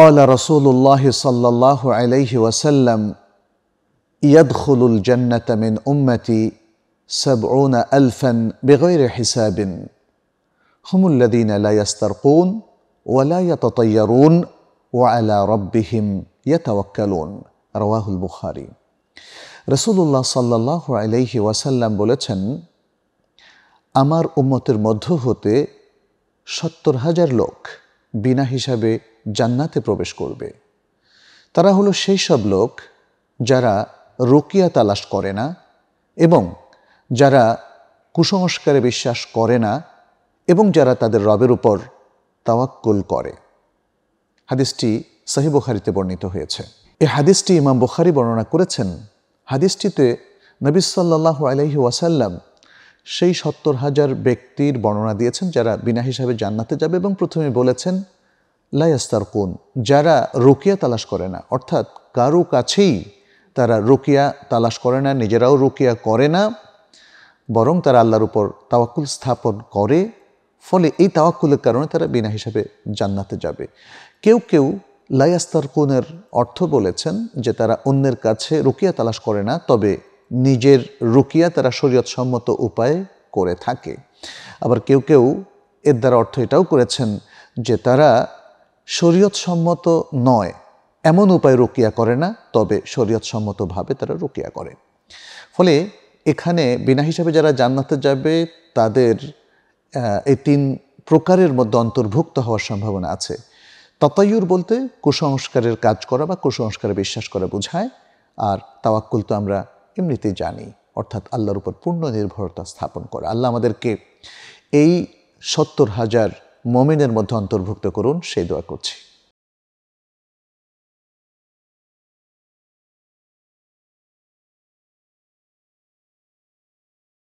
قال رسول الله صلى الله عليه وسلم يدخل الجنه من امتي سبعون الفا بغير حساب هم الذين لا يسترقون ولا يتطيرون وعلى ربهم يتوكلون رواه البخاري রসুল্লাহ الله আলাইহি ওয়াসাল্লাম বলেছেন আমার উম্মতের মধ্য হতে সত্তর হাজার লোক বিনা হিসাবে জান্নাতে প্রবেশ করবে তারা হলো সেই সব লোক যারা রোকিয়া তালাশ করে না এবং যারা কুসংস্কারে বিশ্বাস করে না এবং যারা তাদের রবের উপর তাওয়াক্কুল করে হাদিসটি সাহি বুখারিতে বর্ণিত হয়েছে এ হাদিসটি ইমাম বুখারি বর্ণনা করেছেন হাদিসটিতে নবী সাল্লাহ আলহি ওয়াসাল্লাম সেই সত্তর হাজার ব্যক্তির বর্ণনা দিয়েছেন যারা বিনা হিসাবে জান্নাতে যাবে এবং প্রথমে বলেছেন কোন যারা রুকিয়া তালাশ করে না অর্থাৎ কারো কাছেই তারা রুকিয়া তালাশ করে না নিজেরাও রুকিয়া করে না বরং তারা আল্লাহর উপর তাওয়াক্কুল স্থাপন করে ফলে এই তাওয়াক্কুলের কারণে তারা বিনা হিসাবে জান্নাতে যাবে কেউ কেউ কোনের অর্থ বলেছেন যে তারা অন্যের কাছে রুকিয়া তালাশ করে না তবে নিজের রুকিয়া তারা শরীয়তসম্মত উপায়ে করে থাকে আবার কেউ কেউ এর দ্বারা অর্থ এটাও করেছেন যে তারা শরীয়তসম্মত নয় এমন উপায় রোকিয়া করে না তবে শরীয়তসম্মতভাবে তারা রোকিয়া করে ফলে এখানে বিনা হিসাবে যারা জান্নাতে যাবে তাদের এই তিন প্রকারের মধ্যে অন্তর্ভুক্ত হওয়ার সম্ভাবনা আছে ততায়ুর বলতে কুসংস্কারের কাজ করা বা কুসংস্কারে বিশ্বাস করা বোঝায় আর তাওয়াক্কুল তো আমরা এমনিতেই জানি অর্থাৎ আল্লাহর উপর পূর্ণ নির্ভরতা স্থাপন করা আল্লাহ আমাদেরকে এই সত্তর হাজার মমিনের মধ্যে অন্তর্ভুক্ত করুন সেই দোয়া করছি